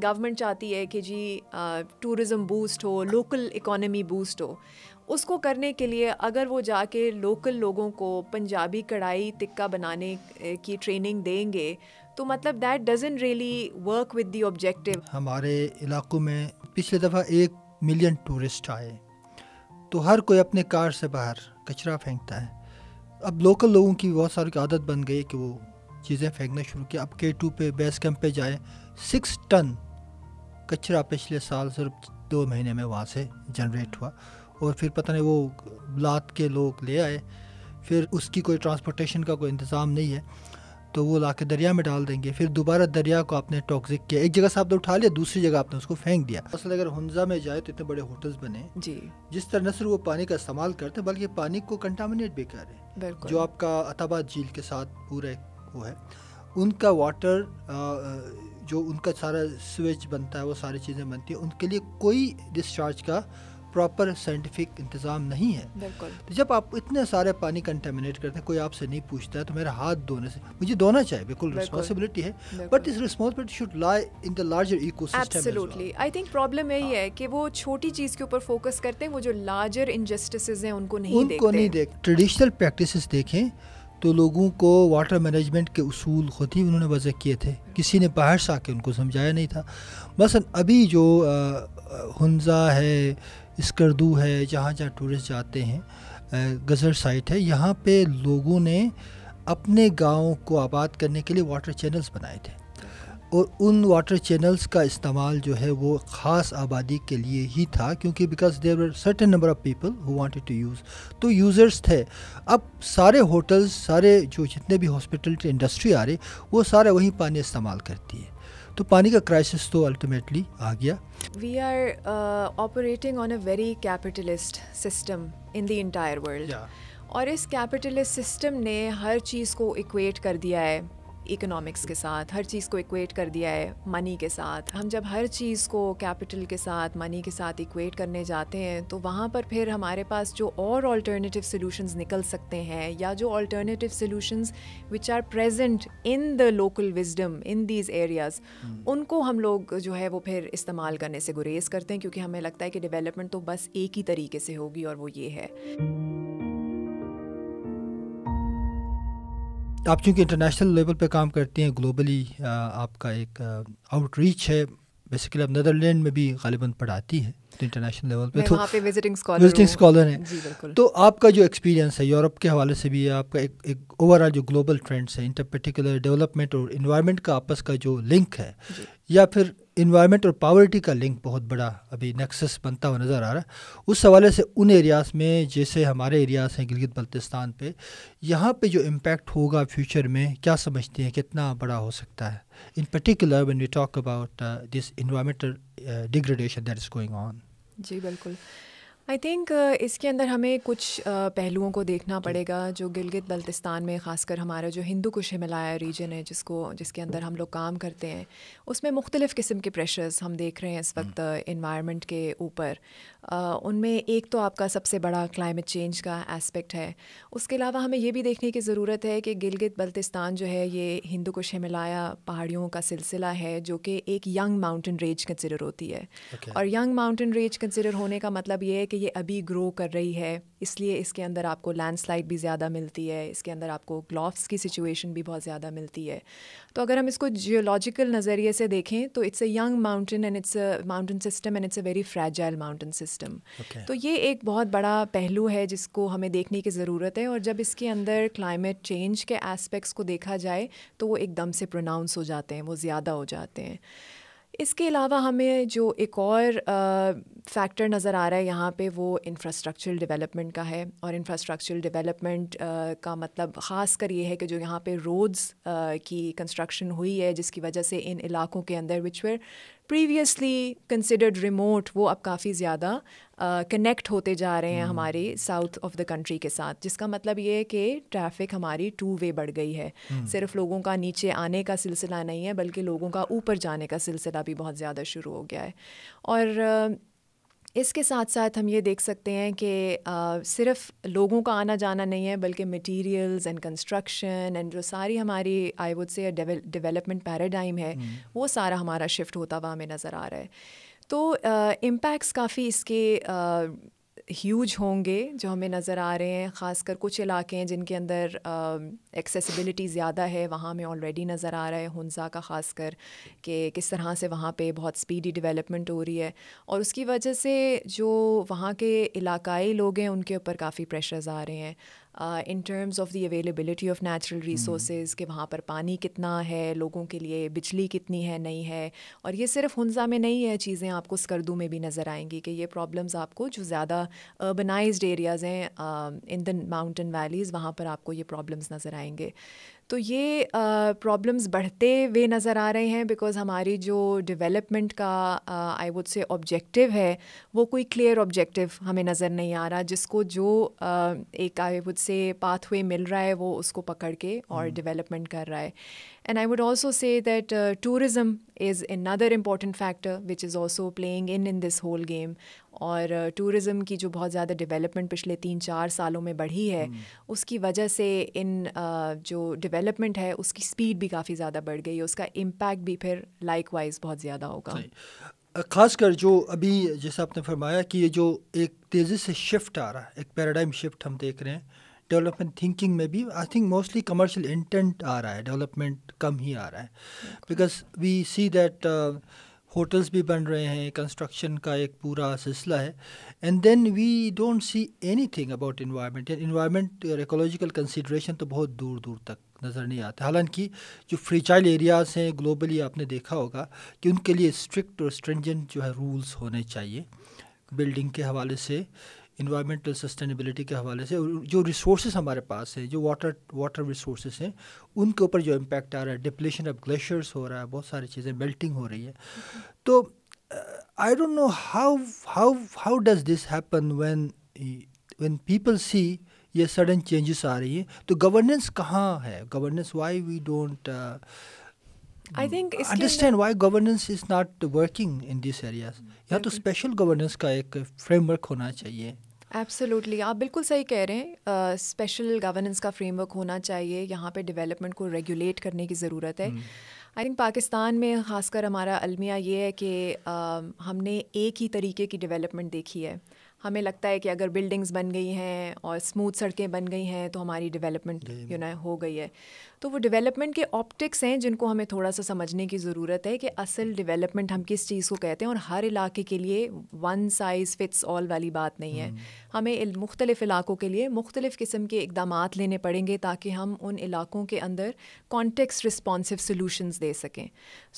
Government चाहती है कि जी टूरिज़म बूस्ट हो लोकल इकोनॉमी बूस्ट हो उसको करने के लिए अगर वो जाके लोकल लोगों को पंजाबी कढ़ाई टिक्का बनाने की ट्रेनिंग देंगे तो मतलब that doesn't really work with the objective हमारे इलाकों में पिछले दफ़ा एक मिलियन टूरिस्ट आए तो हर कोई अपने कार से बाहर कचरा फेंकता है अब लोकल लोगों की बहुत सारी आदत बन गई कि वो चीज़ें फेंकना शुरू किया अब के टू पे बेस कैंप पे जाए सिक्स टन कचरा पिछले साल सिर्फ दो महीने में वहाँ से जनरेट हुआ और फिर पता नहीं वो लात के लोग ले आए फिर उसकी कोई ट्रांसपोर्टेशन का कोई इंतज़ाम नहीं है तो वो ला के दरिया में डाल देंगे फिर दोबारा दरिया को आपने टॉक्सिक किया एक जगह से आपने उठा लिया दूसरी जगह आपने उसको फेंक दिया असल अगर हंजा में जाए तो इतने बड़े होटल्स बने जी जिस तरह न सिर्फ वो पानी का इस्तेमाल करते हैं बल्कि पानी को कंटामिनेट भी कर रहे हैं जो आपका अताबाद झील के साथ पूरा वो है उनका वाटर जो उनका सारा स्विच बनता है वो सारी चीज़ें बनती हैं उनके लिए कोई डिस्चार्ज का प्रॉपर साइंटिफिक इंतज़ाम नहीं है तो जब आप इतने सारे पानी कंटेमिनेट करते हैं कोई आपसे नहीं पूछता है तो मेरा हाथ धोने से मुझे धोना चाहिए बिल्कुल रिस्पॉन्सिबिलिटी है बट इस responsibility should lie in the larger eco absolutely I think problem यही हाँ। है कि वो छोटी चीज़ के ऊपर फोकस करते हैं वो जो लार्जर इनजस्टिस हैं उनको नहीं उनको देखते नहीं देख ट्रेडिशनल प्रैक्टिस देखें तो लोगों को वाटर मैनेजमेंट के असूल ख़ुद ही उन्होंने वज़ह किए थे किसी ने बाहर से आके उनको समझाया नहीं था बस अभी जो हंजा है इसकरदू है जहाँ जहाँ टूरिस्ट जाते हैं गज़र साइट है यहाँ पे लोगों ने अपने गाँव को आबाद करने के लिए वाटर चैनल्स बनाए थे और उन वाटर चैनल्स का इस्तेमाल जो है वो ख़ास आबादी के लिए ही था क्योंकि because there are certain number of people who wanted to use तो यूज़र्स थे अब सारे होटल्स सारे जो जितने भी हॉस्पिटल इंडस्ट्री आ रही वो सारे वही पानी इस्तेमाल करती है तो पानी का क्राइसिस तो अल्टीमेटली आ गया we are operating on a very capitalist system in the world और इस कैपिटलिस्ट सिस्टम ने हर चीज़ को इक्वेट कर दिया है इकोनॉमिक्स के साथ हर चीज़ को इक्वेट कर दिया है मनी के साथ हम जब हर चीज़ को कैपिटल के साथ मनी के साथ इक्वेट करने जाते हैं तो वहाँ पर फिर हमारे पास जो और ऑल्टरनेटिव सोल्यूशंस निकल सकते हैं या जो alternative solutions which are present in the local wisdom in these areas उनको हम लोग जो है वो फिर इस्तेमाल करने से गुरेज करते हैं क्योंकि हमें लगता है कि डेवलपमेंट तो बस एक ही तरीके से होगी और वो ये है आप चूँकि इंटरनेशनल लेवल पे काम करते हैं ग्लोबली आपका एक आउटरीच है बेसिकली आप नदरलैंड में भी गालिबा पढ़ाती हैं तो इंटरनेशनल लेवल पे तो पे विजिटिंग स्कॉलर विजिटिंग स्कॉलर हैं तो आपका जो एक्सपीरियंस है यूरोप के हवाले से भी आपका एक एक ओवरऑल जो ग्लोबल ट्रेंड्स हैं इंटर पर्टिकुलर डेवलपमेंट और इन्वायरमेंट का आपस का जो लिंक है या फिर इन्वायरमेंट और पावर्टी का लिंक बहुत बड़ा अभी नेक्सस बनता हुआ नज़र आ रहा है उस हवाले से उन एरियाज़ में जैसे हमारे एरियाज़ हैं गिलगित बल्तिस्तान पे यहाँ पे जो इम्पैक्ट होगा फ्यूचर में क्या समझते हैं कितना बड़ा हो सकता है in particular one we talk about this environmental degradation that is going on जी बिल्कुल आई थिंक uh, इसके अंदर हमें कुछ uh, पहलुओं को देखना पड़ेगा जो गिलगित बल्तिस्तान में ख़ासकर हमारा जो हिंदू कुश हिमालय रीजन है जिसको जिसके अंदर हम लोग काम करते हैं उसमें मुख्तलिफ़ किस्म के प्रेशर्स हम देख रहे हैं इस हम्म। वक्त इन्वायरमेंट uh, के ऊपर उनमें एक तो आपका सबसे बड़ा क्लाइमेट चेंज का एस्पेक्ट है उसके अलावा हमें यह भी देखने की ज़रूरत है कि गिलगित बल्तिस्तान जो है ये हिंदू कुश हिमालय पहाड़ियों का सिलसिला है जो कि एक यंग माउंटेन रेंज कंसिडर होती है okay. और यंग माउंटेन रेंज कंसिडर होने का मतलब ये है कि ये अभी ग्रो कर रही है इसलिए इसके अंदर आपको लैंडस्लाइड भी ज़्यादा मिलती है इसके अंदर आपको ग्लॉफ्स की सिचुएशन भी बहुत ज़्यादा मिलती है तो अगर हम इसको जियोलॉजिकल नज़रिए से देखें तो it's a young mountain and it's a mountain system and it's a very fragile mountain system system okay. तो ये एक बहुत बड़ा पहलू है जिसको हमें देखने की ज़रूरत है और जब इसके अंदर क्लाइमेट चेंज के एस्पेक्ट्स को देखा जाए तो वो एकदम से प्रोनाउंस हो जाते हैं वो ज़्यादा हो जाते हैं इसके अलावा हमें जो एक और फैक्टर नज़र आ रहा है यहाँ पे वो इंफ्रास्ट्रक्चरल डेवलपमेंट का है और इंफ्रास्ट्रक्चरल डेवलपमेंट का मतलब ख़ास कर ये है कि जो यहाँ पे रोड्स की कंस्ट्रक्शन हुई है जिसकी वजह से इन इलाकों के अंदर which were previously considered remote वो अब काफ़ी ज़्यादा कनेक्ट होते जा रहे हैं हमारे साउथ ऑफ द कंट्री के साथ जिसका मतलब ये है कि ट्रैफिक हमारी टू वे बढ़ गई है हम्म। सिर्फ लोगों का नीचे आने का सिलसिला नहीं है बल्कि लोगों का ऊपर जाने का सिलसिला भी बहुत ज़्यादा शुरू हो गया है और इसके साथ साथ हम ये देख सकते हैं कि सिर्फ लोगों का आना जाना नहीं है बल्कि मटेरियल्स एंड कंस्ट्रक्शन एंड जो सारी हमारी I would say development paradigm है हम्म। वो सारा हमारा शिफ्ट होता हुआ हमें नज़र आ रहा है तो इम्पैक्ट्स काफ़ी इसके ह्यूज होंगे जो हमें नज़र आ रहे हैं ख़ासकर कुछ इलाके हैं जिनके अंदर एक्सेसिबिलिटी ज़्यादा है वहाँ में ऑलरेडी नज़र आ रहा है हंसा का ख़ास कर कि किस तरह से वहाँ पे बहुत स्पीडी डेवलपमेंट हो रही है और उसकी वजह से जो वहाँ के इलाकाई लोग हैं उनके ऊपर काफ़ी प्रेशर्स आ रहे हैं in terms of the availability of natural resource कि वहाँ पर पानी कितना है लोगों के लिए बिजली कितनी है नहीं है और ये सिर्फ हंजा में नहीं है चीज़ें आपको स्कर्दू में भी नज़र आएंगी कि ये प्रॉब्लम्स आपको जो ज़्यादा अर्बनाइज एरियाज़ हैं इन द माउंटेन वैलीज़ वहाँ पर आपको ये प्रॉब्लम्स नज़र आएंगे तो ये प्रॉब्लम्स बढ़ते हुए नज़र आ रहे हैं बिकॉज़ हमारी जो डेवलपमेंट का आई वुड से ऑब्जेक्टिव है वो कोई क्लियर ऑब्जेक्टिव हमें नज़र नहीं आ रहा जिसको जो uh, एक आई वुड से पाथवे मिल रहा है वो उसको पकड़ के और डेवलपमेंट हम्म। कर रहा है And I would also say that uh, tourism is another important factor which is also playing in in this whole game. और टूरिज़्म uh, की जो बहुत ज़्यादा डेवलपमेंट पिछले तीन चार सालों में बढ़ी है hmm. उसकी वजह से इन uh, जो डेवलपमेंट है उसकी स्पीड भी काफ़ी ज़्यादा बढ़ गई है उसका इम्पैक्ट भी फिर लाइक वाइज बहुत ज़्यादा होगा खासकर जो अभी जैसा आपने फरमाया कि ये जो एक तेज़ी से शिफ्ट आ रहा है एक पैराडाइम शिफ्ट हम देख रहे हैं डेवलपमेंट थिंकिंग में भी I think mostly commercial intent आ रहा है डेवलपमेंट कम ही आ रहा है because we see that hotels भी बन रहे हैं कंस्ट्रक्शन का एक पूरा सिलसिला है and then we don't see anything about environment environment ecological consideration तो बहुत दूर दूर तक नज़र नहीं आता हालांकि जो फ्रीचाइल एरियाज़ हैं ग्लोबली आपने देखा होगा कि उनके लिए स्ट्रिक्ट और स्ट्रेंजेंट जो है रूल्स होने चाहिए बिल्डिंग के हवाले से इन्वायरमेंटल सस्टेनेबिलिटी के हवाले से जो रिसोर्स हमारे पास है जो वाटर वाटर रिसोर्स हैं उनके ऊपर जो इम्पेक्ट आ रहा है डिप्लेशन ऑफ ग्लेशियर्स हो रहा है बहुत सारी चीज़ें मेल्टिंग हो रही है तो I don't know how how how does this happen one one people see ये सडन चेंजेस आ रही है तो गवर्नेंस कहाँ है governance why we don't I hmm. think understand why governance is not working in these areas. Hmm. यहाँ तो special governance का एक framework होना चाहिए एब्सोल्युटली आप बिल्कुल सही कह रहे हैं स्पेशल गवर्नेंस का फ्रेमवर्क होना चाहिए यहाँ पे डेवलपमेंट को रेगुलेट करने की ज़रूरत है आई hmm. थिंक पाकिस्तान में खासकर हमारा अलमिया ये है कि uh, हमने एक ही तरीके की डेवलपमेंट देखी है हमें लगता है कि अगर बिल्डिंग्स बन गई हैं और स्मूथ सड़कें बन गई हैं तो हमारी डेवलपमेंट यू नो हो गई है तो वो डेवलपमेंट के ऑप्टिक्स हैं जिनको हमें थोड़ा सा समझने की ज़रूरत है कि असल डेवलपमेंट हम किस चीज़ को कहते हैं और हर इलाके के लिए वन साइज़ फिट्स ऑल वाली बात नहीं है हम्म। हमें मुख्तलिफ़ इलाक़ों के लिए मुख्तलिफ़ किस्म के इकदाम लेने पड़ेंगे ताकि हम उन इलाक़ों के अंदर कॉन्टेक्स रिस्पॉन्सिव सोलूशंस दे सकें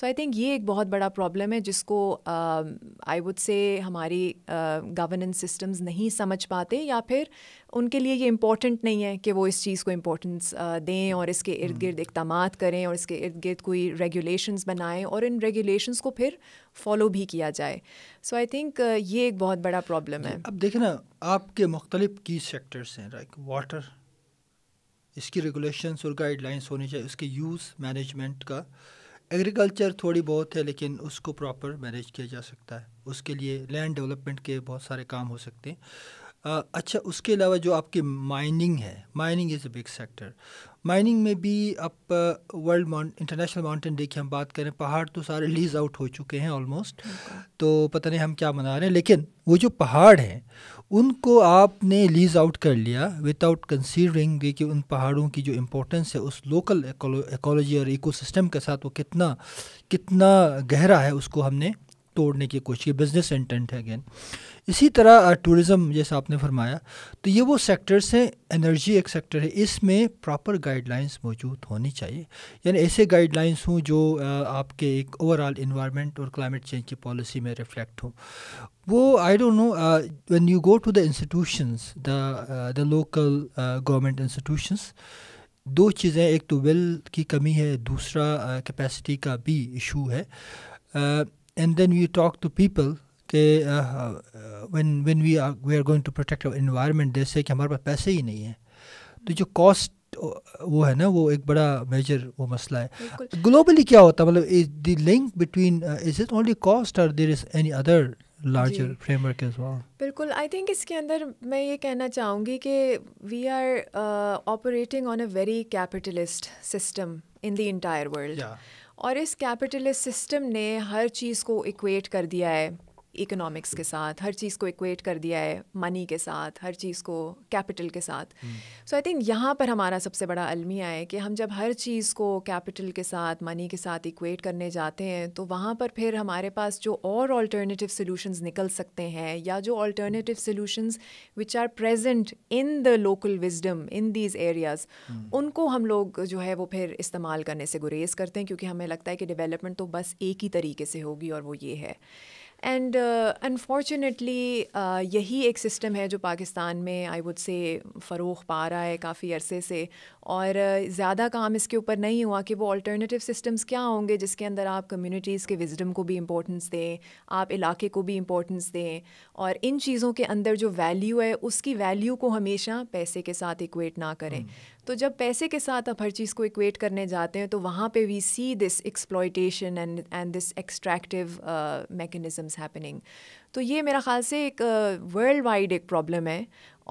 सो आई थिंक ये एक बहुत बड़ा प्रॉब्लम है जिसको आई वुड से हमारी गवर्नेंस सिस्टम्स नहीं समझ पाते या फिर उनके लिए ये इम्पॉर्टेंट नहीं है कि वो इस चीज़ को इम्पोर्टेंस दें और इसके इर्द गिर्द इकदाम करें और इसके इर्द गिर्द कोई रेगुलेशंस बनाएं और इन रेगुलेशंस को फिर फॉलो भी किया जाए सो आई थिंक ये एक बहुत बड़ा प्रॉब्लम है अब देखें ना आपके मुख्तलिफ की सेक्टर्स हैं लाइक वाटर इसकी रेगुलेशंस और गाइडलाइंस होनी चाहिए उसके यूज़ मैनेजमेंट का एग्रीकल्चर थोड़ी बहुत है लेकिन उसको प्रॉपर मैनेज किया जा सकता है उसके लिए लैंड डेवलपमेंट के बहुत सारे काम हो सकते हैं अच्छा उसके अलावा जो आपकी माइनिंग है mining is a big sector mining में भी आप वर्ल्ड इंटरनेशनल माउंटेन डे की हम बात करें पहाड़ तो सारे लीज आउट हो चुके हैं ऑलमोस्ट तो पता नहीं हम क्या मना रहे हैं लेकिन वो जो पहाड़ हैं उनको आपने लीज आउट कर लिया विदाउट कंसीडरिंग कि उन पहाड़ों की जो इम्पोर्टेंस है उस लोकल एकोलॉजी और इकोसिस्टम के साथ वो कितना कितना गहरा है उसको हमने तोड़ने की कोशिश बिज़नेस इंटेंट है अगेन इसी तरह टूरिज़म uh, जैसा आपने फरमाया तो ये वो सेक्टर्स हैं एनर्जी एक सेक्टर है इसमें प्रॉपर गाइडलाइंस मौजूद होनी चाहिए यानी ऐसे गाइडलाइंस हों जो uh, आपके एक ओवरऑल इन्वायरमेंट और क्लाइमेट चेंज की पॉलिसी में रिफ्लेक्ट हो वो I don't know when you go to the institutions the the local government institutions दो चीज़ें एक तो विल की कमी है दूसरा कैपेसिटी uh, का भी इशू है uh, and then we talk to people कि uh, uh, when when we are we are going to protect our environment they say कि हमारे पास पैसे ही नहीं हैं तो जो कॉस्ट uh, वो है ना वो एक बड़ा मेजर वो मसला है ग्लोबली क्या होता है मतलब is the link between is it only cost और there is any other larger framework as well बिल्कुल आई थिंक इसके अंदर मैं ये कहना चाहूँगी कि we are operating on a very capitalist system in the entire world और इस कैपिटलिस्ट सिस्टम ने हर चीज़ को इक्वेट कर दिया है इकोनॉमिक्स के साथ हर चीज़ को इक्वेट कर दिया है मनी के साथ हर चीज़ को कैपिटल के साथ सो आई थिंक यहाँ पर हमारा सबसे बड़ा अलमिया है कि हम जब हर चीज़ को कैपिटल के साथ मनी के साथ इक्वेट करने जाते हैं तो वहाँ पर फिर हमारे पास जो और ऑल्टरनेटिव सोल्यूशंस निकल सकते हैं या जो alternative solutions which are present in the local wisdom in these areas उनको हम लोग जो है वो फिर इस्तेमाल करने से गुरेज करते हैं क्योंकि हमें लगता है कि डेवलपमेंट तो बस एक ही तरीके से होगी और वो ये है एंड अनफॉर्चुनेटली uh, uh, यही एक सिस्टम है जो पाकिस्तान में आई वुड से फ़रोख पा रहा है काफ़ी अरसे से और uh, ज़्यादा काम इसके ऊपर नहीं हुआ कि वो अल्टरनेटिव सिस्टम्स क्या होंगे जिसके अंदर आप कम्युनिटीज़ के विजडम को भी इम्पोर्टेंस दें आप इलाके को भी इम्पोर्टेंस दें और इन चीज़ों के अंदर जो वैल्यू है उसकी वैल्यू को हमेशा पैसे के साथ इक्वेट ना करें हम्म। तो जब पैसे के साथ आप हर चीज़ को इक्वेट करने जाते हैं तो वहाँ पे we see this exploitation and and this extractive mechanism happening तो ये मेरा ख़्याल से एक वर्ल्ड वाइड एक प्रॉब्लम है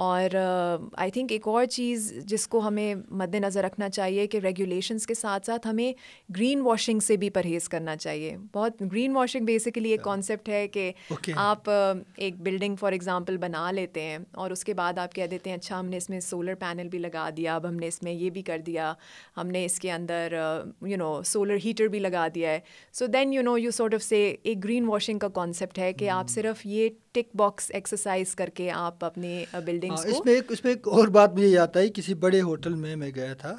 और आई uh, थिंक एक और चीज़ जिसको हमें मद्देनज़र रखना चाहिए कि रेगुलेशंस के साथ साथ हमें ग्रीन वॉशिंग से भी परहेज़ करना चाहिए बहुत ग्रीन वॉशिंग बेसिकली एक कॉन्सेप्ट है कि okay. आप uh, एक बिल्डिंग फॉर एग्जांपल बना लेते हैं और उसके बाद आप कह देते हैं अच्छा हमने इसमें सोलर पैनल भी लगा दिया अब हमने इसमें ये भी कर दिया हमने इसके अंदर यू नो सोलर हीटर भी लगा दिया है so then you know you sort of से एक ग्रीन वॉशिंग का कॉन्सेप्ट है कि mm. आप hmm. सिर्फ सिर्फ ये टिक बॉक्स एक्सरसाइज करके आप अपने बिल्डिंग्स हाँ, को इसमें एक इसमें एक और बात मुझे याद आई किसी बड़े होटल में मैं गया था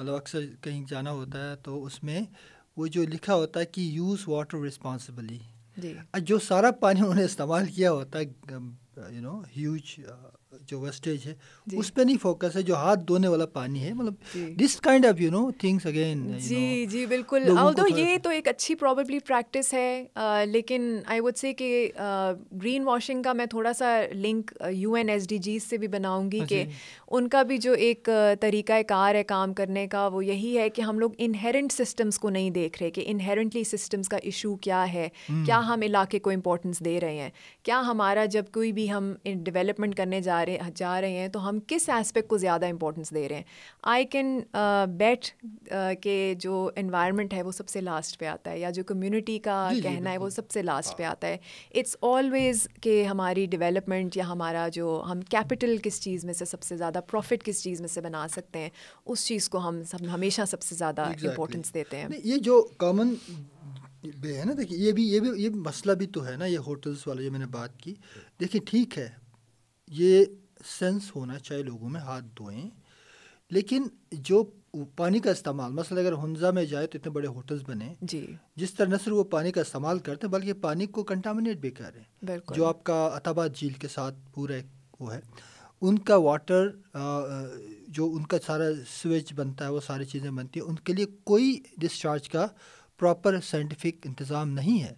मतलब अक्सर कहीं जाना होता है तो उसमें वो जो लिखा होता है कि यूज़ वाटर रिस्पॉन्सिबली जो सारा पानी उन्होंने इस्तेमाल किया होता है यू नो ह्यूज जो वेस्टेज है उस पे नहीं फोकस है जो हाथ धोने वाला पानी है मतलब this kind of you know things again जी know, जी बिल्कुल ऑल्दो ये तो एक अच्छी प्रॉबेबली प्रैक्टिस है आ, लेकिन आई वुड से कि ग्रीन वॉशिंग का मैं थोड़ा सा लिंक यू एन से भी बनाऊंगी हाँ कि उनका भी जो एक तरीका कार है काम करने का वो यही है कि हम लोग इनहेरेंट सिस्टम्स को नहीं देख रहे कि इनहेरेंटली सिस्टम्स का इशू क्या है हम्म। क्या हम इलाके को इम्पोर्टेंस दे रहे हैं क्या हमारा जब कोई भी हम डेवलपमेंट करने जा रहे जा रहे हैं तो हम किस एस्पेक्ट को ज़्यादा इंपॉर्टेंस दे रहे हैं आई कैन बेट के जो इन्वायरमेंट है वो सबसे लास्ट पे आता है या जो कम्युनिटी का कहना है वो सबसे लास्ट पे हाँ। आता है इट्स ऑलवेज़ के हमारी डेवलपमेंट या हमारा जो हम कैपिटल किस चीज़ में से सबसे ज़्यादा प्रॉफिट किस चीज़ में से बना सकते हैं उस चीज़ को हम सब हमेशा सबसे ज़्यादा इम्पोर्टेंस exactly. देते हैं ये जो कॉमन है ना देखिए ये भी ये भी ये मसला भी तो है ना ये होटल्स वाले जो मैंने बात की देखिए ठीक है ये सेंस होना चाहिए लोगों में हाथ धोएं लेकिन जो पानी का इस्तेमाल मसल अगर हंजा में जाए तो इतने बड़े होटल्स बने जी जिस तरह न सिर्फ वो पानी का इस्तेमाल करते हैं बल्कि पानी को कंटामिनेट भी कर रहे हैं जो आपका अताबाद झील के साथ पूरा वो है उनका वाटर जो उनका सारा स्विच बनता है वो सारी चीज़ें बनती हैं उनके लिए कोई डिस्चार्ज का प्रॉपर साइंटिफिक इंतज़ाम नहीं है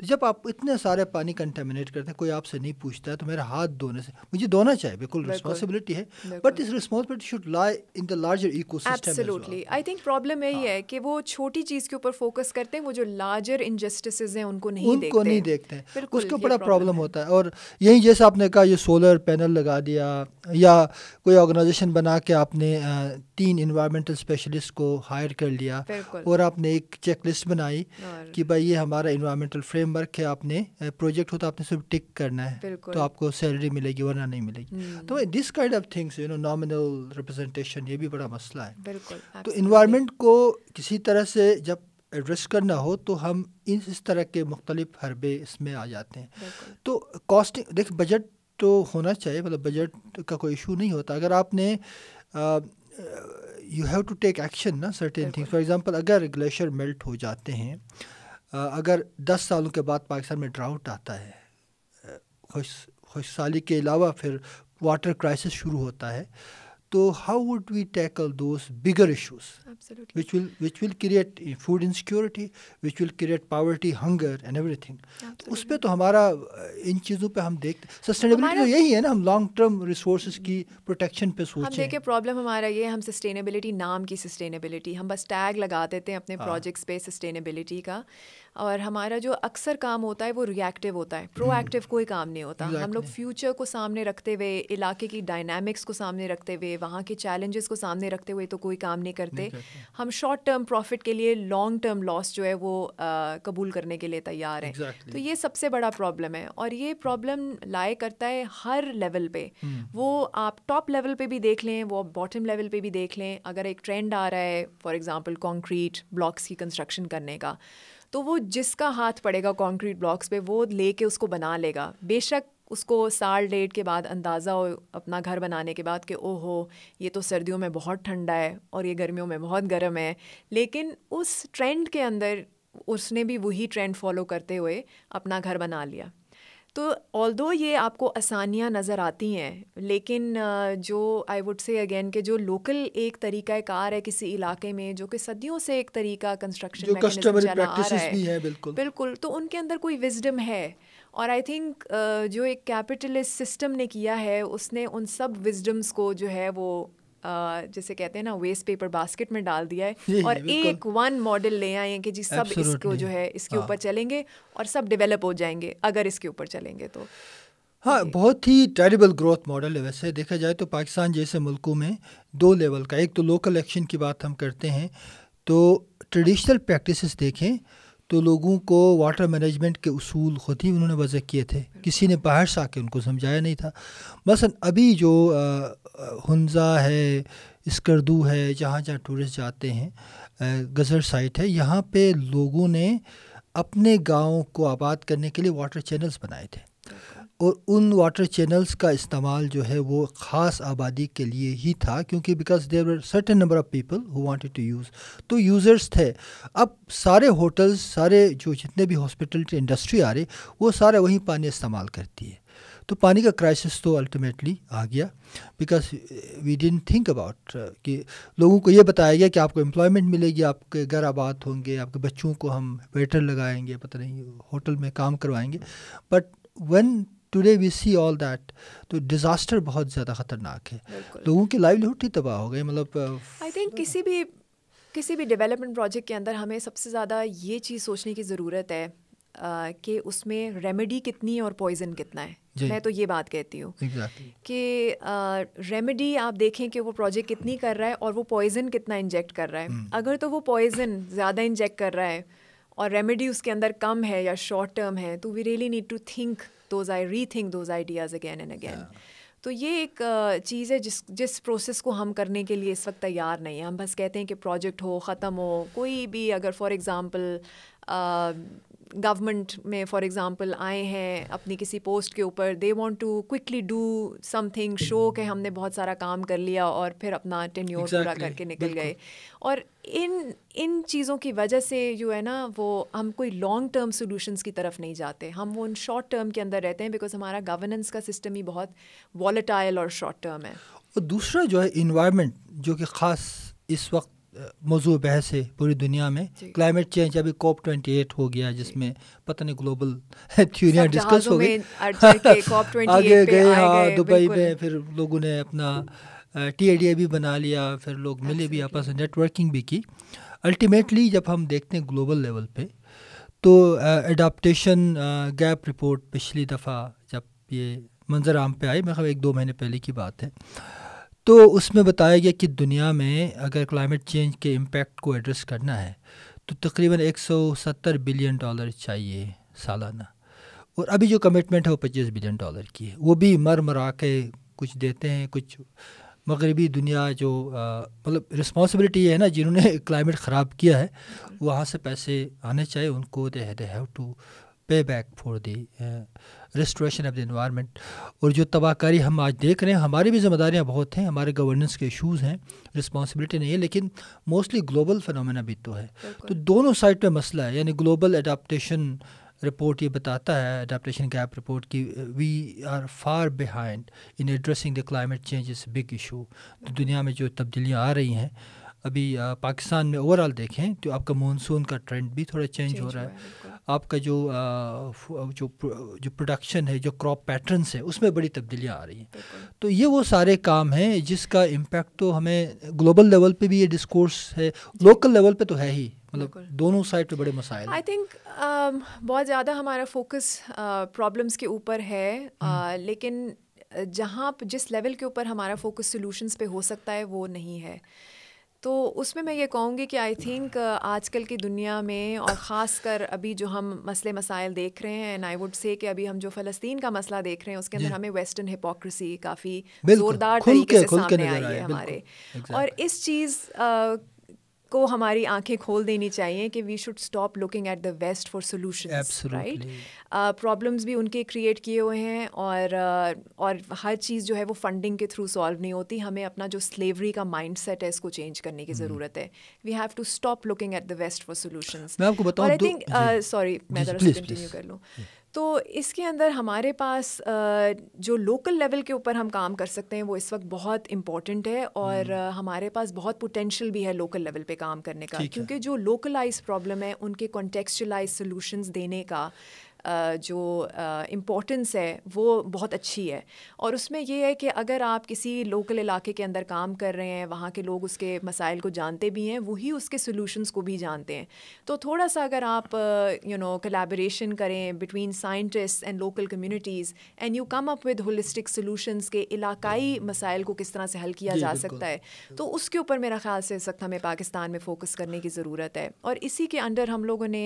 तो जब आप इतने सारे पानी कंटेमिनेट करते हैं कोई आपसे नहीं पूछता है तो मेरा हाथ धोने से मुझे धोना चाहिए बिल्कुल रिस्पॉन्सिबिलिटी है बट इस responsibility should lie in the larger ecosystem I think problem यही हाँ। है कि वो छोटी चीज़ के ऊपर फोकस करते हैं वो जो लार्जर इनजस्टिस हैं उनको नहीं उनको नहीं देखते हैं उसके बड़ा प्रॉब्लम होता है और यही जैसे आपने कहा ये सोलर पैनल लगा दिया या कोई ऑर्गेनाइजेशन बना के आपने तीन इन्वायरमेंटल स्पेशलिस्ट को हायर कर लिया और आपने एक चेक लिस्ट बनाई कि भाई ये हमारा इन्वायरमेंटल फ्रेमवर्क है आपने प्रोजेक्ट हो तो आपने सिर्फ टिक करना है तो आपको सैलरी मिलेगी वरना नहीं मिलेगी हम्म। तो this kind of things you know nominal representation ये भी बड़ा मसला है तो इन्वायरमेंट को किसी तरह से जब एड्रेस करना हो तो हम इन इस तरह के मुख्तलिफ हरबे इसमें आ जाते हैं तो कॉस्टिंग देख बजट तो होना चाहिए मतलब बजट का कोई इशू नहीं होता अगर आपने you have to take action ना सर्टेन थिंग्स फॉर एग्जांपल अगर ग्लेशियर मेल्ट हो जाते हैं uh, अगर दस सालों के बाद पाकिस्तान में ड्राउट आता है खुश uh, खुशहाली के अलावा फिर वाटर क्राइसिस शुरू होता है तो how would we tackle those bigger issues which will which will create food insecurity which will create poverty hunger and everything उस पर तो हमारा इन चीज़ों पर हम देखते सस्टेनेबिलिटी तो यही है ना हम लॉन्ग टर्म रिसोर्स की प्रोटेक्शन पे सोच देखिए प्रॉब्लम हमारा ये हम सस्टेनेबिलिटी नाम की सस्टेनेबिलिटी हम बस टैग लगा देते हैं अपने प्रोजेक्ट्स हाँ। पे सस्टेनेबिलिटी का और हमारा जो अक्सर काम होता है वो रिएक्टिव होता है प्रोएक्टिव हम्म। कोई काम नहीं होता exactly. हम लोग फ्यूचर को सामने रखते हुए इलाके की डायनामिक्स को सामने रखते हुए वहाँ के चैलेंजेस को सामने रखते हुए तो कोई काम नहीं करते exactly. हम शॉर्ट टर्म प्रॉफिट के लिए लॉन्ग टर्म लॉस जो है वो आ, कबूल करने के लिए तैयार हैं exactly. तो ये सबसे बड़ा प्रॉब्लम है और ये प्रॉब्लम लाए करता है हर लेवल पे हम्म। वो आप टॉप लेवल पे भी देख लें वो बॉटम लेवल पे भी देख लें अगर एक ट्रेंड आ रहा है फॉर एग्ज़ाम्पल कॉन्क्रीट ब्लॉक्स की कंस्ट्रक्शन करने का तो वो जिसका हाथ पड़ेगा कॉन्क्रीट ब्लॉक्स पे वो लेके उसको बना लेगा बेशक उसको साल डेढ़ के बाद अंदाज़ा हो अपना घर बनाने के बाद कि ओहो ये तो सर्दियों में बहुत ठंडा है और ये गर्मियों में बहुत गर्म है लेकिन उस ट्रेंड के अंदर उसने भी वही ट्रेंड फॉलो करते हुए अपना घर बना लिया तो ऑल दो ये आपको आसानियाँ नज़र आती हैं लेकिन जो आई वुड से अगेन के जो लोकल एक तरीका कार है किसी इलाके में जो कि सदियों से एक तरीका कंस्ट्रक्शन जो कस्टमर रहा है, है बिल्कुल बिल्कुल तो उनके अंदर कोई विजडम है और आई थिंक जो एक कैपिटलिस्ट सिस्टम ने किया है उसने उन सब विजडम्स को जो है वो जैसे कहते हैं ना वेस्ट पेपर बास्केट में डाल दिया है और एक वन मॉडल ले आए हैं कि जी सब इसको जो है इसके हाँ। ऊपर चलेंगे और सब डेवलप हो जाएंगे अगर इसके ऊपर चलेंगे तो हाँ बहुत ही टेरिबल ग्रोथ मॉडल है वैसे देखा जाए तो पाकिस्तान जैसे मुल्कों में दो लेवल का एक तो लोकल एक्शन की बात हम करते हैं तो ट्रेडिशनल प्रैक्टिसेस देखें तो लोगों को वाटर मैनेजमेंट के उसूल ख़ुद ही उन्होंने वज़ह किए थे किसी ने बाहर से आके उनको समझाया नहीं था मसलन अभी जो हंजा है इसकरदू है जहाँ जहाँ टूरिस्ट जाते हैं गज़र साइट है यहाँ पे लोगों ने अपने गाँव को आबाद करने के लिए वाटर चैनल्स बनाए थे और उन वाटर चैनल्स का इस्तेमाल जो है वो ख़ास आबादी के लिए ही था क्योंकि because there are certain number of people who wanted to use तो यूज़र्स थे अब सारे होटल्स सारे जो जितने भी हॉस्पिटल इंडस्ट्री आ रही वो सारे वहीं पानी इस्तेमाल करती है तो पानी का क्राइसिस तो अल्टीमेटली आ गया because we didn't think about कि लोगों को ये बताया गया कि आपको एम्प्लॉयमेंट मिलेगी आपके घर आबाद होंगे आपके बच्चों को हम वेटर लगाएंगे पता नहीं होटल में काम करवाएंगे but one today we see all that तो डिज़ास्टर बहुत ज़्यादा ख़तरनाक है लोगों की लाइवलीहुड ही तबाह हो गई मतलब आई थिंक किसी भी किसी भी डेवलपमेंट प्रोजेक्ट के अंदर हमें सबसे ज़्यादा ये चीज़ सोचने की ज़रूरत है कि उसमें रेमेडी कितनी है और पॉइजन कितना है मैं तो ये बात कहती हूँ exactly. कि रेमेडी आप देखें कि वो प्रोजेक्ट कितनी कर रहा है और वो पॉइजन कितना इंजेक्ट कर रहा है hmm. अगर तो वो पॉइजन ज़्यादा इंजेक्ट कर रहा है और रेमेडी उसके अंदर कम है या शॉर्ट टर्म है तो we really need to think those I rethink those ideas again and again तो ये एक चीज़ है जिस जिस प्रोसेस को हम करने के लिए इस वक्त तैयार नहीं है हम बस कहते हैं कि प्रोजेक्ट हो ख़त्म हो कोई भी अगर फॉर एग्ज़ाम्पल गवर्नमेंट में फॉर एग्जांपल आए हैं अपनी किसी पोस्ट के ऊपर they want to quickly do something show के हमने बहुत सारा काम कर लिया और फिर अपना टेन्योर exactly. पूरा करके निकल गए और इन इन चीज़ों की वजह से जो है ना वो हम कोई लॉन्ग टर्म सोल्यूशंस की तरफ नहीं जाते हम वो उन शॉर्ट टर्म के अंदर रहते हैं बिकॉज हमारा गवर्नेंस का सिस्टम ही बहुत वॉलेटाइल और शॉर्ट टर्म है और दूसरा जो है इन्वायरमेंट जो कि ख़ास इस वक्त मौजू बहस है पूरी दुनिया में क्लाइमेट चेंज अभी कॉप ट्वेंटी एट हो गया जिसमें पता नहीं ग्लोबल थ्योरियाँ डिस्कस हो गई आगे गए हाँ दुबई में फिर लोगों ने अपना टी ए भी बना लिया फिर लोग मिले भी आपस में नेटवर्किंग भी की अल्टीमेटली जब हम देखते हैं ग्लोबल लेवल पे तो एडाप्टेशन गैप रिपोर्ट पिछली दफ़ा जब ये मंजर आम पे आई मैं एक दो महीने पहले की बात है तो उसमें बताया गया कि दुनिया में अगर क्लाइमेट चेंज के इम्पेक्ट को एड्रेस करना है तो तकरीबन 170 बिलियन डॉलर चाहिए सालाना और अभी जो कमिटमेंट है वो पच्चीस बिलियन डॉलर की है वो भी मर मरा के कुछ देते हैं कुछ मगरबी दुनिया जो मतलब रिस्पॉन्सिबिलिटी है ना जिन्होंने क्लाइमेट ख़राब किया है वहाँ से पैसे आने चाहिए उनको they have to pay back for the restoration of the environment और जो तबाहकारी हम आज देख रहे हैं हमारी भी जिम्मेदारियाँ बहुत हैं हमारे गवर्नेंस के इशूज़ हैं रिस्पॉन्सिबिलिटी नहीं है लेकिन मोस्टली ग्लोबल फिनमिना भी तो है तो दोनों साइड पर मसला है यानी ग्लोबल अडाप्टशन रिपोर्ट ये बताता है अडाप्टशन गैप रिपोर्ट कि we are far behind in addressing the climate change is big issue तो दुनिया में जो तब्दीलियाँ आ रही हैं अभी uh, पाकिस्तान में ओवरऑल देखें तो आपका मानसून का ट्रेंड भी थोड़ा चेंज, चेंज हो रहा है आपका जो जो जो प्रोडक्शन है जो क्रॉप पैटर्न्स है उसमें बड़ी तब्दीलियाँ आ रही हैं तो ये वो सारे काम हैं जिसका इम्पैक्ट तो हमें ग्लोबल लेवल पे भी ये डिस्कोर्स है लोकल लेवल पे तो है ही मतलब दोनों साइड पे बड़े मसाइल आई थिंक um, बहुत ज़्यादा हमारा फोकस प्रॉब्लम्स के ऊपर है हम्म। लेकिन जहाँ जिस लेवल के ऊपर हमारा फोकस सोल्यूशंस पे हो सकता है वो नहीं है तो उसमें मैं ये कहूँगी कि आई थिंक uh, आजकल की दुनिया में और ख़ास कर अभी जो हम मसले मसाइल देख रहे हैं एंड आई वुड से कि अभी हम जो फ़लस्तीन का मसला देख रहे हैं उसके अंदर हमें वेस्टर्न हिपोक्रेसी काफ़ी ज़ोरदार तरीके से सामने आई है हमारे और इस चीज़ uh, को हमारी आंखें खोल देनी चाहिए कि we should stop looking at the west for solution right problems भी उनके क्रिएट किए हुए हैं और uh, और हर चीज़ जो है वो फंडिंग के थ्रू सॉल्व नहीं होती हमें अपना जो स्लेवरी का माइंड सेट है इसको चेंज करने की हम्म। ज़रूरत है we have to stop looking at the west for solution I think sorry मैं ज़रा uh, कंटिन्यू कर लूँ हम्म। तो इसके अंदर हमारे पास जो लोकल लेवल के ऊपर हम काम कर सकते हैं वो इस वक्त बहुत इम्पॉर्टेंट है और हम्म। हमारे पास बहुत पोटेंशियल भी है लोकल लेवल पे काम करने का क्योंकि जो लोकलाइज प्रॉब्लम है उनके कॉन्टेक्चुलाइज सोल्यूशंस देने का जो इम्पोर्टेंस है वो बहुत अच्छी है और उसमें ये है कि अगर आप किसी लोकल इलाके के अंदर काम कर रहे हैं वहाँ के लोग उसके मसाइल को जानते भी हैं वही उसके सोल्यूशंस को भी जानते हैं तो थोड़ा सा अगर आप यू नो कलेबरेशन करें between scientist and local communities and you come up with holistic solutions के इलाकाई मसाइल को किस तरह से हल किया जा सकता है तो उसके ऊपर मेरा ख्याल से सख्त हमें पाकिस्तान में फ़ोकस करने की ज़रूरत है और इसी के अंडर हम लोगों ने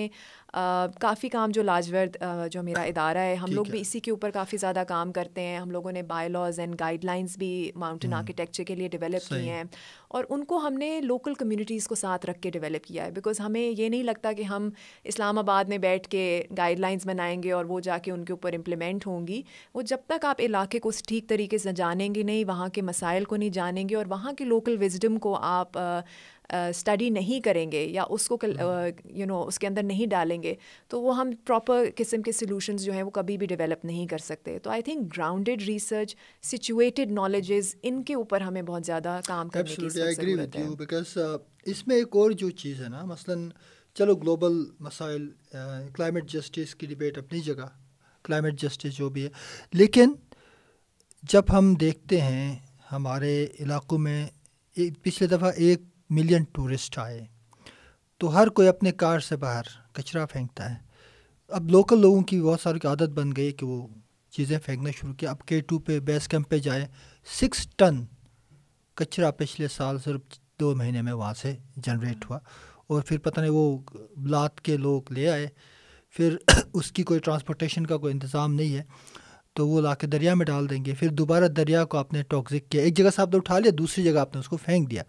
काफ़ी काम जो लाजवर्द जो मेरा इदारा है हम लोग भी इसी के ऊपर काफ़ी ज़्यादा काम करते हैं हम लोगों ने बाय लॉज एंड गाइडलाइंस भी माउंटेन हम्म। आर्किटेक्चर के लिए डेवलप किए हैं और उनको हमने लोकल कम्युनिटीज़ को साथ रख के डेवलप किया है बिकॉज हमें ये नहीं लगता कि हम इस्लामाबाद में बैठ के गाइडलाइंस बनाएंगे और वो जाके उनके ऊपर इम्प्लीमेंट होंगी वो जब तक आप इलाके को ठीक तरीके से जानेंगे नहीं वहाँ के मसाइल को नहीं जानेंगे और वहाँ के लोकल विजडम को आप स्टडी नहीं करेंगे या उसको you know hmm. you know, उसके अंदर नहीं डालेंगे तो वो हम प्रॉपर किस्म के सोल्यूशंस जो हैं वो कभी भी डेवलप नहीं कर सकते तो I think grounded research situated knowledges इनके ऊपर हमें बहुत ज़्यादा काम करने की बिकॉज इसमें एक और जो चीज़ है ना मसलन चलो ग्लोबल मसाइल क्लाइमेट जस्टिस की डिबेट अपनी जगह क्लाइमेट जस्टिस जो भी है लेकिन जब हम देखते हैं हमारे इलाकों में एक पिछले दफ़ा एक मिलियन टूरिस्ट आए तो हर कोई अपने कार से बाहर कचरा फेंकता है अब लोकल लोगों की बहुत सारी आदत बन गई कि वो चीज़ें फेंकना शुरू किया अब के टू पे बेस कैंप पे जाए सिक्स टन कचरा पिछले साल सिर्फ दो महीने में वहाँ से जनरेट हुआ और फिर पता नहीं वो लात के लोग ले आए फिर उसकी कोई ट्रांसपोर्टेशन का कोई इंतज़ाम नहीं है तो वो ला के दरिया में डाल देंगे फिर दोबारा दरिया को आपने टॉक्सिक किया एक जगह से आपने उठा लिया दूसरी जगह आपने उसको फेंक दिया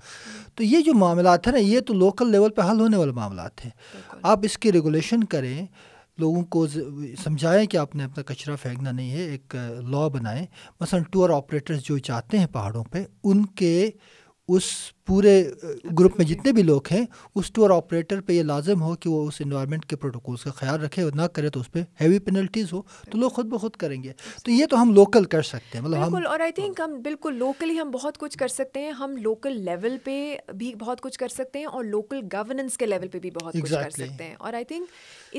तो ये जो मामला है ना ये तो लोकल लेवल पर हल होने वाले मामला हैं आप इसकी रेगुलेशन करें लोगों को समझाएं कि आपने अपना कचरा फेंकना नहीं है एक लॉ बनाएं मसलन टूर ऑपरेटर्स जो चाहते हैं पहाड़ों पे उनके उस पूरे ग्रुप में जितने भी लोग हैं उस टूर ऑपरेटर पे ये लाजम हो कि वो उस इन्वायरमेंट के प्रोटोकॉल्स का ख्याल रखे और ना करे तो उस पर हैवी पेनल्टीज़ हो तो लोग खुद ब खुद करेंगे तो ये तो हम लोकल कर सकते हैं मतलब बिल्कुल हम, और आई थिंक हम बिल्कुल लोकली हम बहुत कुछ कर सकते हैं हम लोकल लेवल पे भी बहुत कुछ कर सकते हैं और लोकल गवर्नेंस के लेवल पर भी बहुत exactly. कुछ कर सकते हैं और आई थिंक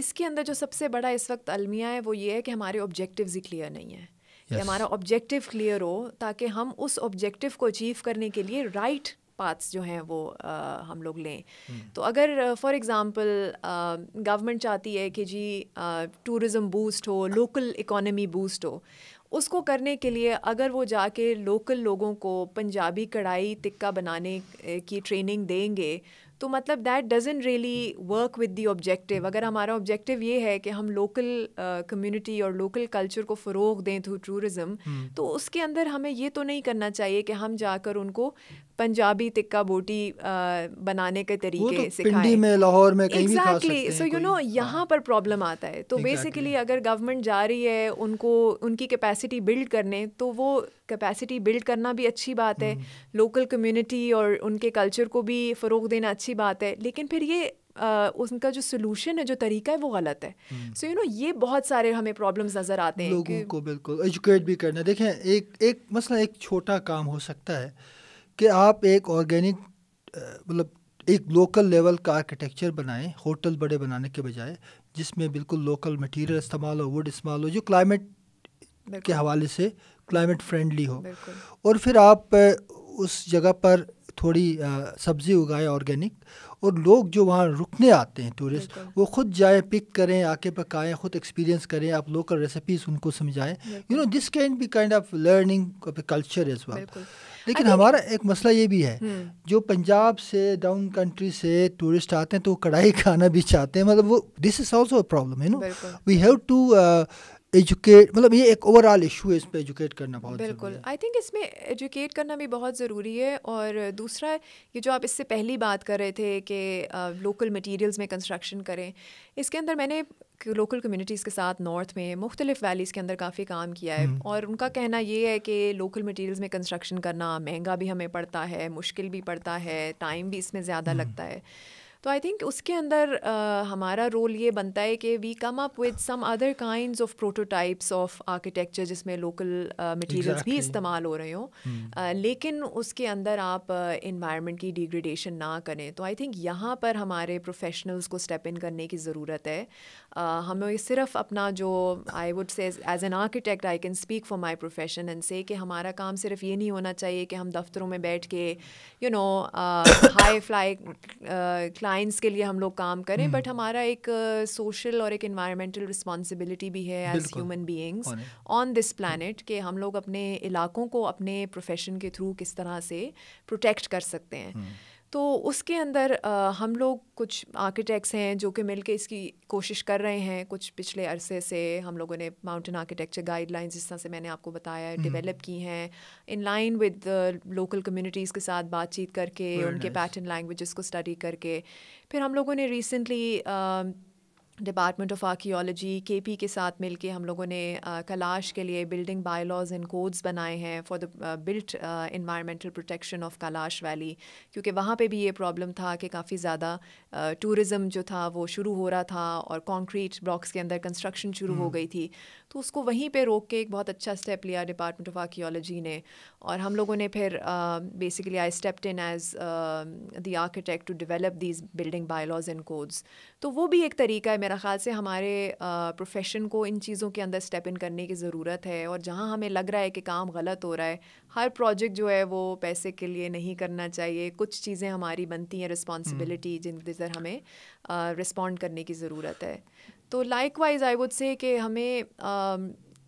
इसके अंदर जो सबसे बड़ा इस वक्त अलमिया है वो ये है कि हमारे ऑब्जेक्टिव ही क्लियर नहीं है yes. हमारा ऑब्जेक्टिव क्लियर हो ताकि हम उस ऑब्जेक्टिव को अचीव करने के लिए राइट right पाथ्स जो हैं वो आ, हम लोग लें hmm. तो अगर फॉर एग्ज़ाम्पल गवर्नमेंट चाहती है कि जी टूरिज़म बूस्ट हो लोकल इकोनॉमी बूस्ट हो उसको करने के लिए अगर वो जाके लोकल लोगों को पंजाबी कढ़ाई टिक्का बनाने की ट्रेनिंग देंगे तो मतलब that doesn't really work with the objective अगर हमारा ऑब्जेक्टिव ये है कि हम लोकल कम्युनिटी uh, और लोकल कल्चर को फ़रोग दें थ्रू टूरिज़म हम्म। तो उसके अंदर हमें ये तो नहीं करना चाहिए कि हम जाकर उनको पंजाबी टिक्का बोटी बनाने के तो तरीके तो पिंडी में लाहौर में कहीं एग्जैक्टली सो यू नो यहाँ पर प्रॉब्लम आता है तो बेसिकली अगर गवर्नमेंट जा रही है उनको उनकी कैपेसिटी बिल्ड करने तो वो कैपेसिटी बिल्ड करना भी अच्छी बात है लोकल कम्युनिटी हम्म। और उनके कल्चर को भी फ़रोग देना अच्छी बात है लेकिन फिर ये Uh, उनका जो सोल्यूशन है जो तरीका है वो गलत है सो यू नो ये बहुत सारे हमें प्रॉब्लम्स नज़र आते हैं लोगों को बिल्कुल एजुकेट भी करना देखें एक एक मसला एक छोटा काम हो सकता है कि आप एक ऑर्गेनिक मतलब एक लोकल लेवल का आर्किटेक्चर बनाएं होटल बड़े बनाने के बजाय जिसमें बिल्कुल लोकल मटेरियल इस्तेमाल हो वुड इस्तेमाल हो जो क्लाइमेट के हवाले से क्लाइमेट फ्रेंडली हो और फिर आप उस जगह पर थोड़ी सब्ज़ी उगाएं ऑर्गेनिक और लोग जो वहाँ रुकने आते हैं टूरिस्ट वो खुद जाएं पिक करें आके पकाएं खुद एक्सपीरियंस करें आप लोकल रेसिपीज़ उनको समझाएं you know this can be kind of learning culture as well लेकिन हमारा एक मसला ये भी है हम्म। जो पंजाब से डाउन कंट्री से टूरिस्ट आते हैं तो कढ़ाई खाना भी चाहते हैं मतलब वो दिस इज ऑल्सो प्रॉब्लम है no we have to educate मतलब ये एक ओवरऑल इशू है इस पर एजुकेट करना बहुत बिल्कुल आई थिंक इसमें एजुकेट करना भी बहुत ज़रूरी है और दूसरा ये जो आप इससे पहली बात कर रहे थे कि लोकल मटेरियल्स में कंस्ट्रक्शन करें इसके अंदर मैंने लोकल कम्युनिटीज़ के साथ नॉर्थ में मुख्तलिफ वैलीज़ के अंदर काफ़ी काम किया है हम्म। और उनका कहना ये है कि लोकल मटेरियल्स में कंस्ट्रक्शन करना महंगा भी हमें पड़ता है मुश्किल भी पड़ता है टाइम भी इसमें ज़्यादा हम्म। लगता है तो आई थिंक उसके अंदर हमारा रोल ये बनता है कि we come up with some other kind of prototypes of architecture जिसमें लोकल मटेरियल्स भी इस्तेमाल हो रहे हों hmm. लेकिन उसके अंदर आप इन्वायरमेंट की डिग्रेडेशन ना करें तो आई थिंक यहाँ पर हमारे प्रोफेशनल्स को स्टेप इन करने की ज़रूरत है हमें सिर्फ अपना जो I would say as an architect I can speak for my profession and say कि हमारा काम सिर्फ ये नहीं होना चाहिए कि हम दफ्तरों में बैठ के you know high fly clients के लिए हम लोग काम करें बट हम्म। हमारा एक सोशल और एक इन्वायरमेंटल रिस्पॉन्सिबिलिटी भी है as human beings on this planet कि हम लोग अपने इलाकों को अपने प्रोफेशन के थ्रू किस तरह से प्रोटेक्ट कर सकते हैं हम्म। तो उसके अंदर आ, हम लोग कुछ आर्किटेक्ट्स हैं जो कि मिलके इसकी कोशिश कर रहे हैं कुछ पिछले अरसे से हम लोगों ने माउंटेन आर्किटेक्चर गाइडलाइंस जिस तरह से मैंने आपको बताया डेवलप हम्म। की हैं in line with local communities के साथ बातचीत करके Very उनके पैटर्न लैंग्वेजेस को स्टडी करके फिर हम लोगों ने recently department of archaeology K P के साथ मिल के हम लोगों ने आ, कलाश के लिए बिल्डिंग बायलॉज एंड कोड्स बनाए हैं for the built environmental protection of Kalash valley क्योंकि वहाँ पे भी ये प्रॉब्लम था कि काफ़ी ज़्यादा टूरिज़म जो था वो शुरू हो रहा था और कॉन्क्रीट ब्लॉक्स के अंदर कंस्ट्रक्शन शुरू हो हम्म। गई थी तो उसको वहीं पर रोक के एक बहुत अच्छा स्टेप लिया डिपार्टमेंट ऑफ आर्कियोलॉजी ने और हम लोगों ने फिर basically I stepped in as the architect to develop these building bylaws and codes तो वो भी एक तरीका है मेरा ख़्याल से हमारे प्रोफेशन को इन चीज़ों के अंदर स्टेप इन करने की ज़रूरत है और जहाँ हमें लग रहा है कि काम गलत हो रहा है हर प्रोजेक्ट जो है वो पैसे के लिए नहीं करना चाहिए कुछ चीज़ें हमारी बनती हैं रिस्पॉन्सिबिलिटी जिन ज़र हमें रिस्पॉन्ड करने की ज़रूरत है तो लाइक वाइज आई वुड से कि हमें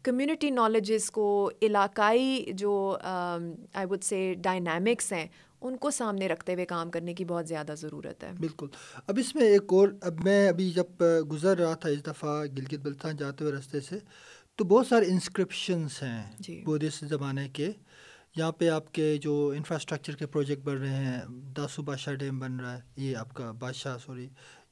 कम्युनिटी नॉलेज को इलाकाई जो आई वुड से डायनामिक्स हैं उनको सामने रखते हुए काम करने की बहुत ज़्यादा ज़रूरत है बिल्कुल अब इसमें एक और अब मैं अभी जब गुज़र रहा था इस दफ़ा गिलगित बल्तान जाते हुए रास्ते से तो बहुत सारे इंस्क्रिप्शंस हैं बुद्धिस्ट ज़माने के यहाँ पे आपके जो इंफ्रास्ट्रक्चर के प्रोजेक्ट बन रहे हैं दासू बादशाह डैम बन रहा है ये आपका बादशाह सॉरी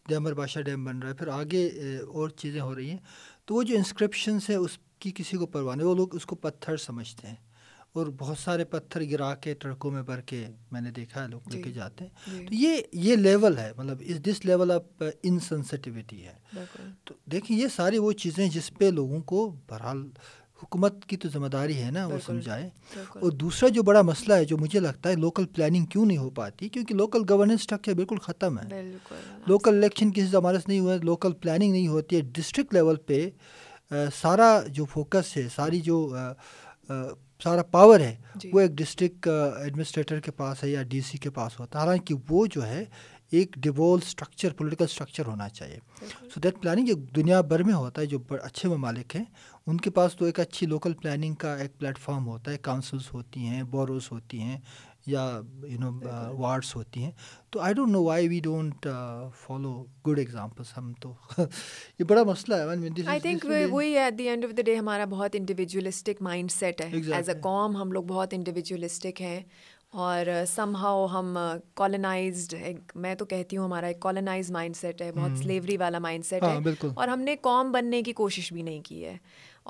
दैमर बादशाह डैम बन रहा है फिर आगे और चीज़ें हो रही हैं तो वो जो इंस्क्रिप्शंस है उसकी किसी को परवाह नहीं वो लोग उसको पत्थर समझते हैं और बहुत सारे पत्थर गिरा के ट्रकों में भर के मैंने देखा है लोग लेके जाते हैं तो ये ये लेवल है मतलब इस दिस लेवल ऑफ इनसेंसिटिविटी है तो देखिए ये सारी वो चीज़ें जिस पे लोगों को बहरहाल हुकूमत की तो जिम्मेदारी है ना वो समझाए और दूसरा जो बड़ा मसला है जो मुझे लगता है लोकल प्लानिंग क्यों नहीं हो पाती क्योंकि लोकल गवर्नेंस स्ट्रक्चर बिल्कुल ख़त्म है लोकल इलेक्शन किसी जमानत नहीं हुआ लोकल प्लानिंग नहीं होती है डिस्ट्रिक्ट लेवल पे आ, uh, सारा जो फोकस है सारी जो आ, uh, आ, uh, सारा पावर है वो एक डिस्ट्रिक्ट एडमिनिस्ट्रेटर uh, के पास है या डीसी के पास होता है हालांकि वो जो है एक डिवोल स्ट्रक्चर पॉलिटिकल स्ट्रक्चर होना चाहिए सो दैट प्लानिंग दुनिया भर में होता है जो अच्छे ममालिक हैं उनके पास तो एक अच्छी लोकल प्लानिंग का एक प्लेटफॉर्म होता है काउंसिल्स होती हैं बोरोस होती हैं या यू नो वार्ड्स होती हैं तो I don't know why we don't follow good examples हम तो ये बड़ा मसला है आई थिंक वही at the end of the day हमारा बहुत इंडिविजुअलिस्टिक माइंडसेट है एज अ कॉम हम लोग बहुत इंडिविजुअलिस्टिक हैं और समहाउ uh, हम uh, एक मैं तो कहती हूँ हमारा एक कॉलोनाइज माइंडसेट है बहुत स्लेवरी हम्म। वाला माइंडसेट हाँ, है और हमने कॉम बनने की कोशिश भी नहीं की है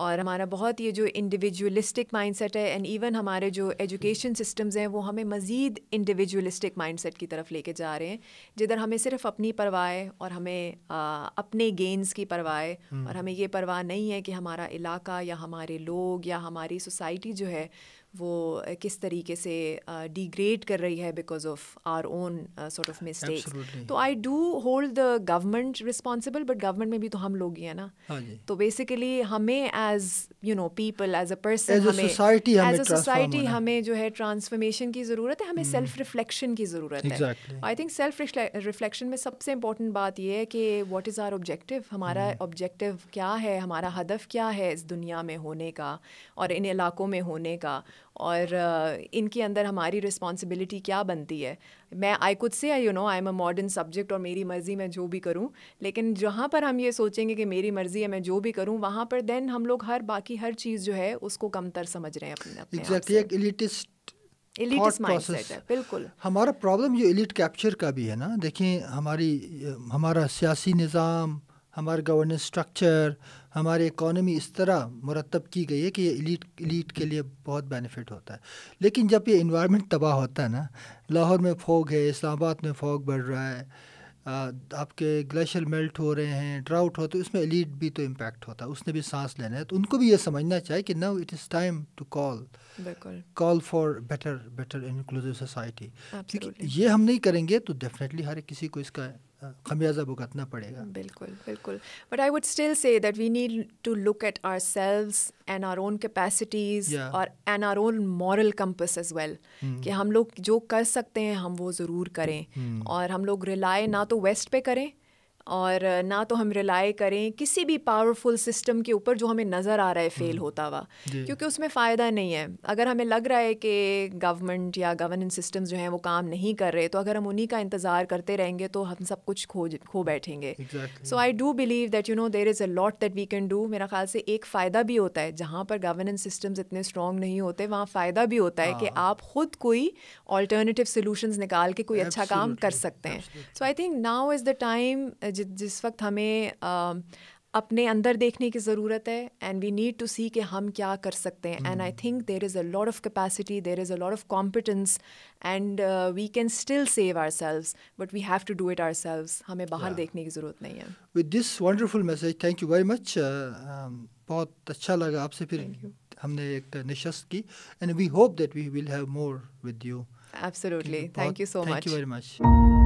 और हमारा बहुत ये जो इंडिविजुअलिस्टिक माइंडसेट है एंड इवन हमारे जो एजुकेशन सिस्टम्स हैं वो हमें मज़ीद इंडिविजुअलिस्टिक माइंडसेट की तरफ लेके जा रहे हैं जिधर हमें सिर्फ अपनी परवाह और हमें आ, uh, अपने गेंस की परवाह और हम्म। हमें ये परवाह नहीं है कि हमारा इलाका या हमारे लोग या हमारी सोसाइटी जो है वो किस तरीके से डिग्रेड uh, कर रही है because of our own sort of mistake तो I do hold the government responsible but government में भी तो हम लोग ही हैं ना हाँ तो बेसिकली हमें as you know people as a person as a society हमें जो है ट्रांसफॉर्मेशन की ज़रूरत है हमें सेल्फ हम्म। रिफ्लेक्शन की ज़रूरत है आई थिंक सेल्फ रिफ्लेक्शन में सबसे इम्पोर्टेंट बात यह है कि वॉट इज़ आर ऑब्जेक्टिव हमारा ऑब्जेक्टिव हम्म। क्या है हमारा हदफ क्या है इस दुनिया में होने का और इन इलाकों में होने का और इनके अंदर हमारी रिस्पॉन्सिबिलिटी क्या बनती है मैं आई कुछ से you know I am a modern subject और मेरी मर्ज़ी मैं जो भी करूं लेकिन जहां पर हम ये सोचेंगे कि मेरी मर्ज़ी है मैं जो भी करूं वहां पर देन हम लोग हर बाकी हर चीज़ जो है उसको कमतर समझ रहे हैं अपने exactly, बिल्कुल हमारा प्रॉब्लम ये एलिट कैप्चर का भी है ना देखिए हमारी हमारा सियासी निज़ाम हमारा गवर्नेंस स्ट्रक्चर हमारी इकोनॉमी इस तरह मुरतब की गई है कि ये इलीट इलीट के लिए बहुत बेनिफिट होता है लेकिन जब ये इन्वायरमेंट तबाह होता है ना लाहौर में फोग है इस्लामाबाद में फोग बढ़ रहा है आपके ग्लेशियर मेल्ट हो रहे हैं ड्राउट होते हैं उसमें एलीट भी तो इम्पैक्ट होता है उसने भी सांस लेना है तो उनको भी ये समझना चाहिए कि now it is time to call call for better better inclusive society ये हम नहीं करेंगे तो डेफिनेटली हर किसी को इसका खमियाजा भुगतना पड़ेगा बिल्कुल बिल्कुल but I would still say that we need to look at ourselves and our own capacities और and our own moral compass as well कि हम लोग जो कर सकते हैं हम वो ज़रूर करें hmm. और हम लोग रिलाय ना तो वेस्ट पे करें और ना तो हम रिलाई करें किसी भी पावरफुल सिस्टम के ऊपर जो हमें नज़र आ रहा है फेल हम्म। होता हुआ क्योंकि उसमें फ़ायदा नहीं है अगर हमें लग रहा है कि गवर्नमेंट या गवर्नेंस सिस्टम जो हैं वो काम नहीं कर रहे तो अगर हम उन्हीं का इंतज़ार करते रहेंगे तो हम सब कुछ खो खो बैठेंगे so I do believe that you know there is a lot that we can do मेरा ख्याल से एक फ़ायदा भी होता है जहाँ पर गवर्नेंस सिस्टम्स इतने स्ट्रॉन्ग नहीं होते वहाँ फ़ायदा भी होता है कि हाँ। आप ख़ुद कोई ऑल्टरनेटिव सोल्यूशन निकाल के कोई अच्छा काम कर सकते हैं so I think now is the time जि, जिस वक्त हमें uh, अपने अंदर देखने की ज़रूरत है and we need to see कि हम क्या कर सकते हैं and I think there is a lot of capacity there is a lot of competence and we can still save ourselves but we have to do it ourselves हमें बाहर yeah. देखने की ज़रूरत नहीं है with this wonderful message thank you very much बहुत अच्छा लगा आपसे फिर हमने एक नशस्त की and we hope that we will have more with you absolutely thank you so much thank you very much